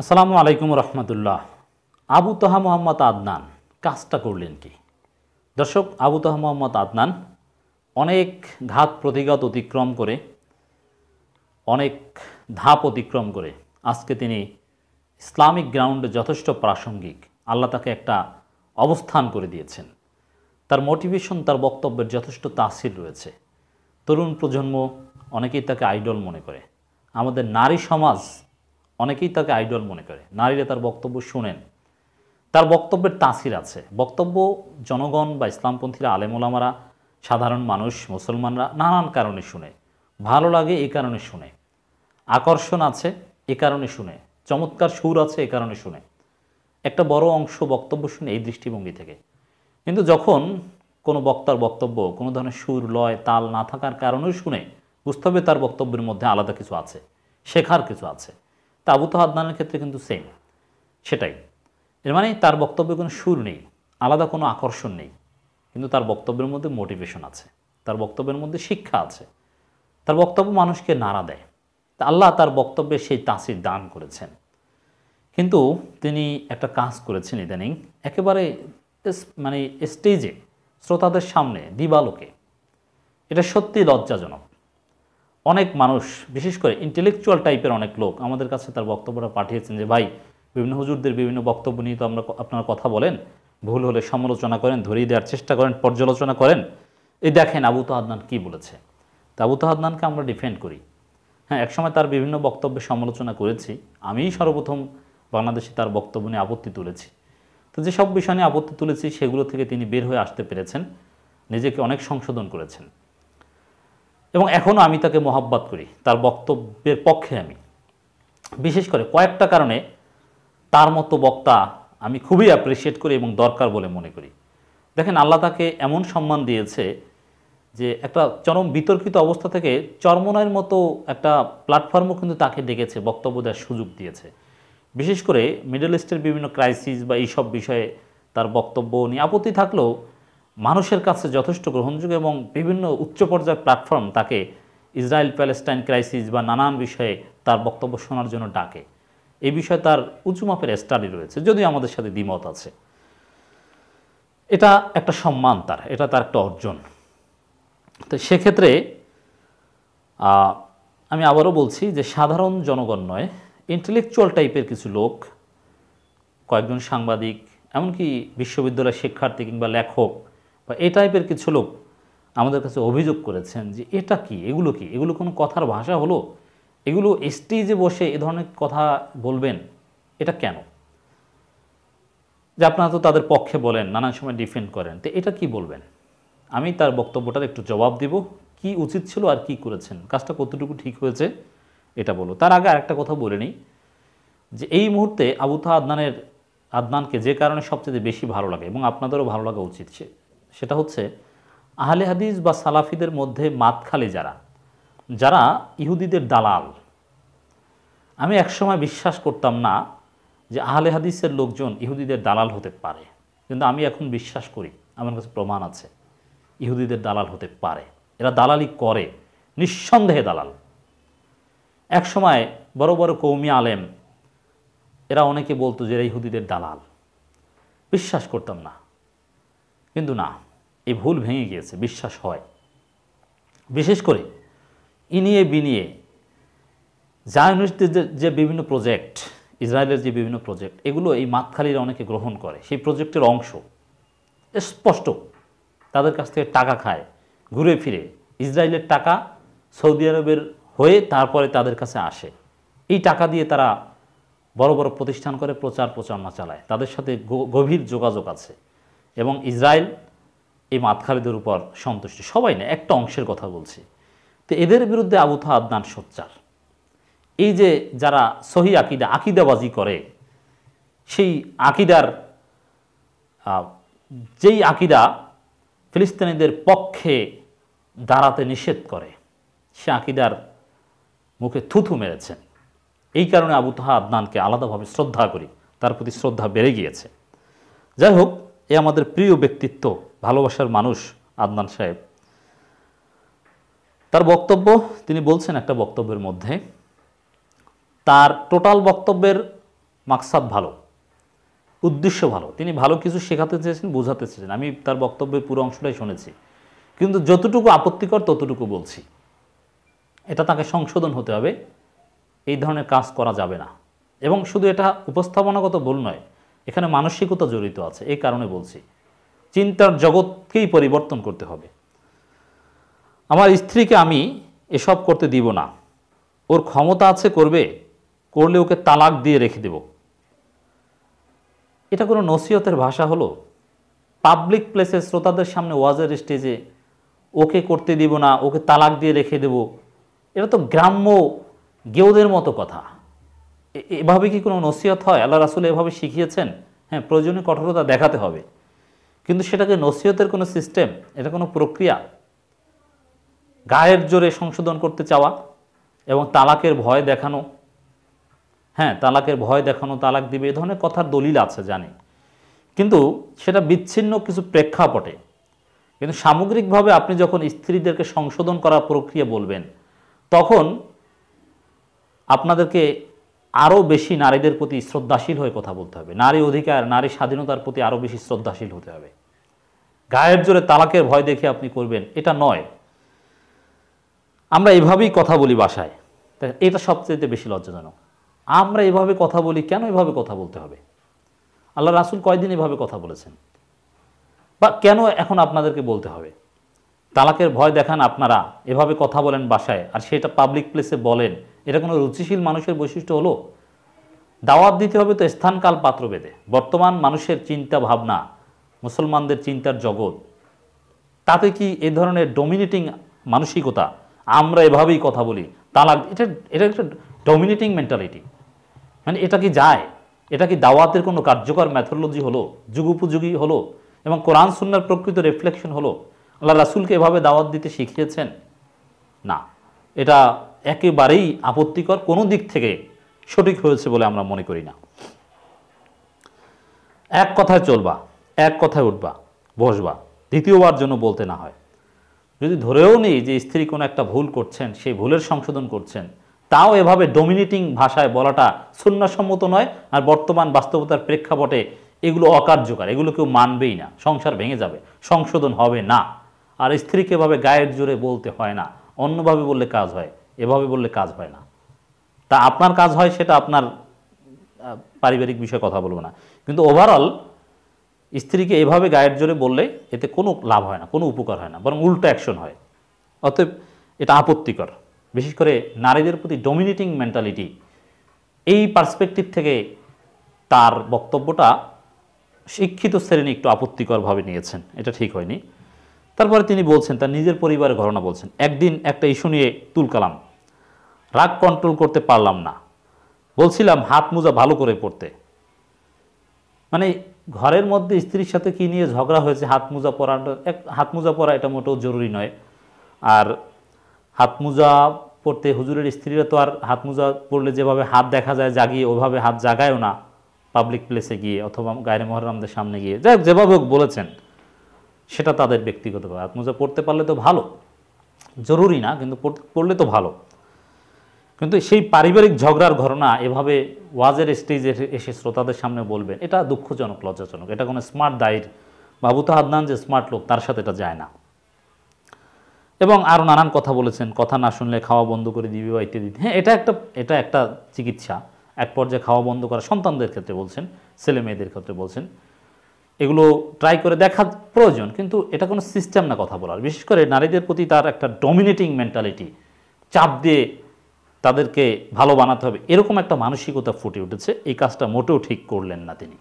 আসসালামু আলাইকুম রহমতুল্লাহ আবু তাহা মোহাম্মদ আদনান কাজটা করলেন কি দর্শক আবু তাহা মোহাম্মদ আদনান অনেক ঘাত প্রতিঘাত অতিক্রম করে অনেক ধাপ অতিক্রম করে আজকে তিনি ইসলামিক গ্রাউন্ডে যথেষ্ট প্রাসঙ্গিক আল্লাহ তাকে একটা অবস্থান করে দিয়েছেন তার মোটিভেশন তার বক্তব্যের যথেষ্ট তাসির রয়েছে তরুণ প্রজন্ম অনেকেই তাকে আইডল মনে করে আমাদের নারী সমাজ অনেকেই তাকে আইডল মনে করে নারীরা তার বক্তব্য শুনেন তার বক্তব্যের তাসির আছে বক্তব্য জনগণ বা ইসলামপন্থীরা আলেমোলামারা সাধারণ মানুষ মুসলমানরা নানান কারণে শুনে ভালো লাগে এ কারণে শুনে আকর্ষণ আছে এ কারণে শুনে চমৎকার সুর আছে এ কারণে শুনে একটা বড় অংশ বক্তব্য শুনে এই দৃষ্টিভঙ্গি থেকে কিন্তু যখন কোনো বক্তার বক্তব্য কোনো ধরনের সুর লয় তাল না থাকার কারণেও শুনে বুঝতে হবে তার বক্তব্যের মধ্যে আলাদা কিছু আছে শেখার কিছু আছে তাবুত তাহা আদনানের ক্ষেত্রে কিন্তু সেম সেটাই এর মানে তার বক্তব্যে কোনো সুর নেই আলাদা কোনো আকর্ষণ নেই কিন্তু তার বক্তব্যের মধ্যে মোটিভেশন আছে তার বক্তব্যের মধ্যে শিক্ষা আছে তার বক্তব্য মানুষকে নাড়া দেয় তা আল্লাহ তার বক্তব্যে সেই তাঁসির দান করেছেন কিন্তু তিনি একটা কাজ করেছেন ইদানিং একেবারে মানে স্টেজে শ্রোতাদের সামনে দিবালোকে এটা সত্যি লজ্জাজনক অনেক মানুষ বিশেষ করে ইন্টেলেকচুয়াল টাইপের অনেক লোক আমাদের কাছে তার বক্তব্যটা পাঠিয়েছেন যে ভাই বিভিন্ন হুজুরদের বিভিন্ন বক্তব্য নিয়ে তো আমরা আপনারা কথা বলেন ভুল হলে সমালোচনা করেন ধরিয়ে দেওয়ার চেষ্টা করেন পর্যালোচনা করেন এই দেখেন আবু আদনান কি বলেছে তা আবু আদনানকে আমরা ডিফেন্ড করি হ্যাঁ একসময় তার বিভিন্ন বক্তব্যে সমালোচনা করেছি আমিই সর্বপ্রথম বাংলাদেশে তার বক্তব্য নিয়ে আপত্তি তুলেছি তো যেসব বিষয় নিয়ে আপত্তি তুলেছি সেগুলো থেকে তিনি বের হয়ে আসতে পেরেছেন নিজেকে অনেক সংশোধন করেছেন এবং এখনও আমি তাকে মোহাব্বত করি তার বক্তব্যের পক্ষে আমি বিশেষ করে কয়েকটা কারণে তার মতো বক্তা আমি খুবই অ্যাপ্রিসিয়েট করি এবং দরকার বলে মনে করি দেখেন আল্লাহ তাকে এমন সম্মান দিয়েছে যে একটা চরম বিতর্কিত অবস্থা থেকে চরমনায়ের মতো একটা প্ল্যাটফর্মও কিন্তু তাকে ডেকেছে বক্তব্য দেওয়ার সুযোগ দিয়েছে বিশেষ করে মিডল ইস্টের বিভিন্ন ক্রাইসিস বা এইসব বিষয়ে তার বক্তব্য নিয়ে আপত্তি থাকলেও মানুষের কাছে যথেষ্ট গ্রহণযোগ্য এবং বিভিন্ন উচ্চ পর্যায়ের প্ল্যাটফর্ম তাকে ইসরায়েল প্যালেস্টাইন ক্রাইসিস বা নানান বিষয়ে তার বক্তব্য শোনার জন্য ডাকে এই বিষয়ে তার উঁচু মাপের স্টাডি রয়েছে যদিও আমাদের সাথে দ্বিমত আছে এটা একটা সম্মান তার এটা তার একটা অর্জন তো সেক্ষেত্রে আমি আবারও বলছি যে সাধারণ জনগণ নয় ইন্টেলেকচুয়াল টাইপের কিছু লোক কয়েকজন সাংবাদিক এমনকি বিশ্ববিদ্যালয়ের শিক্ষার্থী কিংবা লেখক বা এই টাইপের কিছু লোক আমাদের কাছে অভিযোগ করেছেন যে এটা কি এগুলো কি এগুলো কোনো কথার ভাষা হলো এগুলো স্টেজে বসে এ ধরনের কথা বলবেন এটা কেন যে আপনারা তো তাদের পক্ষে বলেন নানান সময় ডিফেন্ড করেন তো এটা কি বলবেন আমি তার বক্তব্যটার একটু জবাব দিব কি উচিত ছিল আর কি করেছেন কাজটা কতটুকু ঠিক হয়েছে এটা বলো তার আগে আরেকটা কথা বলে নিই যে এই মুহূর্তে আবুতা আদনানের আদনানকে যে কারণে সবচেয়ে বেশি ভালো লাগে এবং আপনাদেরও ভালো লাগা উচিত সে সেটা হচ্ছে আহলে হাদিস বা সালাফিদের মধ্যে মাতখালি যারা যারা ইহুদিদের দালাল আমি একসময় বিশ্বাস করতাম না যে আহলে হাদিসের লোকজন ইহুদিদের দালাল হতে পারে কিন্তু আমি এখন বিশ্বাস করি আমার কাছে প্রমাণ আছে ইহুদিদের দালাল হতে পারে এরা দালালি করে নিঃসন্দেহে দালাল এক সময় বড় বড় কৌমি আলেম এরা অনেকে বলতো যে এরা ইহুদিদের দালাল বিশ্বাস করতাম না কিন্তু না এই ভুল ভেঙে গিয়েছে বিশ্বাস হয় বিশেষ করে ইনিয়ে বিনিয়ে জায়নিস্টদের যে বিভিন্ন প্রজেক্ট ইসরায়েলের যে বিভিন্ন প্রজেক্ট এগুলো এই মাতখালিরা অনেকে গ্রহণ করে সেই প্রজেক্টের অংশ স্পষ্ট তাদের কাছ থেকে টাকা খায় ঘুরে ফিরে ইসরায়েলের টাকা সৌদি আরবের হয়ে তারপরে তাদের কাছে আসে এই টাকা দিয়ে তারা বড় বড় প্রতিষ্ঠান করে প্রচার প্রচারণা চালায় তাদের সাথে গভীর যোগাযোগ আছে এবং ইসরায়েল এই মাতখালিদের উপর সন্তুষ্ট সবাই না একটা অংশের কথা বলছি তো এদের বিরুদ্ধে আবুথা আদনান সোচ্চার এই যে যারা সহি আকিদা আকিদাবাজি করে সেই আকিদার যেই আকিদা ফিলিস্তিনিদের পক্ষে দাঁড়াতে নিষেধ করে সে আকিদার মুখে থুথু মেরেছেন এই কারণে আবু তাহা আদনানকে আলাদাভাবে শ্রদ্ধা করি তার প্রতি শ্রদ্ধা বেড়ে গিয়েছে যাই হোক এ আমাদের প্রিয় ব্যক্তিত্ব ভালোবাসার মানুষ আদনান সাহেব তার বক্তব্য তিনি বলছেন একটা বক্তব্যের মধ্যে তার টোটাল বক্তব্যের মাকসাদ ভালো উদ্দেশ্য ভালো তিনি ভালো কিছু শেখাতে চেয়েছেন বোঝাতে চেয়েছেন আমি তার বক্তব্যের পুরো অংশটাই শুনেছি কিন্তু যতটুকু আপত্তিকর ততটুকু বলছি এটা তাকে সংশোধন হতে হবে এই ধরনের কাজ করা যাবে না এবং শুধু এটা উপস্থাপনাগত ভুল নয় এখানে মানসিকতা জড়িত আছে এই কারণে বলছি চিন্তার জগৎকেই পরিবর্তন করতে হবে আমার স্ত্রীকে আমি এসব করতে দিব না ওর ক্ষমতা আছে করবে করলে ওকে তালাক দিয়ে রেখে দেব এটা কোনো নসিহতের ভাষা হলো পাবলিক প্লেসে শ্রোতাদের সামনে ওয়াজের স্টেজে ওকে করতে দিব না ওকে তালাক দিয়ে রেখে দেব এটা তো গ্রাম্য গেউদের মতো কথা এভাবে কি কোনো নসিহত হয় আল্লাহ রাসুল এভাবে শিখিয়েছেন হ্যাঁ প্রয়োজনীয় কঠোরতা দেখাতে হবে কিন্তু সেটাকে নসিহতের কোনো সিস্টেম এটা কোনো প্রক্রিয়া গায়ের জোরে সংশোধন করতে চাওয়া এবং তালাকের ভয় দেখানো হ্যাঁ তালাকের ভয় দেখানো তালাক দিবে এ ধরনের কথার দলিল আছে জানি কিন্তু সেটা বিচ্ছিন্ন কিছু প্রেক্ষাপটে কিন্তু সামগ্রিকভাবে আপনি যখন স্ত্রীদেরকে সংশোধন করার প্রক্রিয়া বলবেন তখন আপনাদেরকে আরও বেশি নারীদের প্রতি শ্রদ্ধাশীল হয়ে কথা বলতে হবে নারী অধিকার নারী স্বাধীনতার প্রতি আরও বেশি শ্রদ্ধাশীল হতে হবে গায়ের জোরে তালাকের ভয় দেখে আপনি করবেন এটা নয় আমরা এভাবেই কথা বলি বাসায় এটা সবচেয়ে বেশি লজ্জাজনক আমরা এভাবে কথা বলি কেন এভাবে কথা বলতে হবে আল্লাহ রাসুল কয়দিন এভাবে কথা বলেছেন বা কেন এখন আপনাদেরকে বলতে হবে তালাকের ভয় দেখান আপনারা এভাবে কথা বলেন বাসায় আর সেটা পাবলিক প্লেসে বলেন এটা কোনো রুচিশীল মানুষের বৈশিষ্ট্য হলো দাওয়াত দিতে হবে তো স্থানকাল বেদে বর্তমান মানুষের চিন্তা ভাবনা মুসলমানদের চিন্তার জগৎ তাতে কি এ ধরনের ডমিনেটিং মানসিকতা আমরা এভাবেই কথা বলি তালাক এটা এটা একটা ডমিনেটিং মেন্টালিটি মানে এটা কি যায় এটা কি দাওয়াতের কোনো কার্যকর ম্যাথোলজি হলো যুগোপযোগী হলো এবং কোরআন সুন্নার প্রকৃত রিফ্লেকশন হলো আল্লাহ রাসুলকে এভাবে দাওয়াত দিতে শিখিয়েছেন না এটা একেবারেই আপত্তিকর কোনো দিক থেকে সঠিক হয়েছে বলে আমরা মনে করি না এক কথায় চলবা এক কথায় উঠবা বসবা দ্বিতীয়বার জন্য বলতে না হয় যদি ধরেও নেই যে স্ত্রী কোনো একটা ভুল করছেন সেই ভুলের সংশোধন করছেন তাও এভাবে ডোমিনেটিং ভাষায় বলাটা শূন্যসম্মত নয় আর বর্তমান বাস্তবতার প্রেক্ষাপটে এগুলো অকার্যকর এগুলো কেউ মানবেই না সংসার ভেঙে যাবে সংশোধন হবে না আর স্ত্রীকে এভাবে গায়ের জোরে বলতে হয় না অন্যভাবে বললে কাজ হয় এভাবে বললে কাজ হয় না তা আপনার কাজ হয় সেটা আপনার পারিবারিক বিষয়ে কথা বলবো না কিন্তু ওভারঅল স্ত্রীকে এভাবে গায়ের জোরে বললে এতে কোনো লাভ হয় না কোনো উপকার হয় না বরং উল্টো অ্যাকশন হয় অতএব এটা আপত্তিকর বিশেষ করে নারীদের প্রতি ডমিনেটিং মেন্টালিটি এই পার্সপেক্টিভ থেকে তার বক্তব্যটা শিক্ষিত শ্রেণী একটু আপত্তিকরভাবে নিয়েছেন এটা ঠিক হয়নি তারপরে তিনি বলছেন তার নিজের পরিবারের ঘটনা বলছেন একদিন একটা ইস্যু নিয়ে তুলকালাম রাগ কন্ট্রোল করতে পারলাম না বলছিলাম হাত মোজা ভালো করে পড়তে মানে ঘরের মধ্যে স্ত্রীর সাথে কি নিয়ে ঝগড়া হয়েছে হাত মোজা পরাটা এক হাত মোজা পরা এটা মোটেও জরুরি নয় আর হাত মোজা পড়তে হুজুরের স্ত্রীরা তো আর হাত মোজা পড়লে যেভাবে হাত দেখা যায় জাগিয়ে ওভাবে হাত জাগায়ও না পাবলিক প্লেসে গিয়ে অথবা গায়ের মহরমদের সামনে গিয়ে যাই যেভাবে বলেছেন সেটা তাদের ব্যক্তিগত ব্যাপার আত্মজা পড়তে পারলে তো ভালো জরুরি না কিন্তু পড়লে তো ভালো কিন্তু সেই পারিবারিক ঝগড়ার ঘটনা এভাবে ওয়াজের স্টেজে এসে শ্রোতাদের সামনে বলবেন এটা দুঃখজনক লজ্জাজনক এটা কোনো স্মার্ট দায়ের বাবুতা হাদনান যে স্মার্ট লোক তার সাথে এটা যায় না এবং আরও নানান কথা বলেছেন কথা না শুনলে খাওয়া বন্ধ করে দিবি বা ইত্যাদি হ্যাঁ এটা একটা এটা একটা চিকিৎসা এক পর্যায়ে খাওয়া বন্ধ করা সন্তানদের ক্ষেত্রে বলছেন ছেলে মেয়েদের ক্ষেত্রে বলছেন এগুলো ট্রাই করে দেখা প্রয়োজন কিন্তু এটা কোনো সিস্টেম না কথা বলার বিশেষ করে নারীদের প্রতি তার একটা ডমিনেটিং মেন্টালিটি চাপ দিয়ে তাদেরকে ভালো বানাতে হবে এরকম একটা মানসিকতা ফুটে উঠেছে এই কাজটা মোটেও ঠিক করলেন না তিনি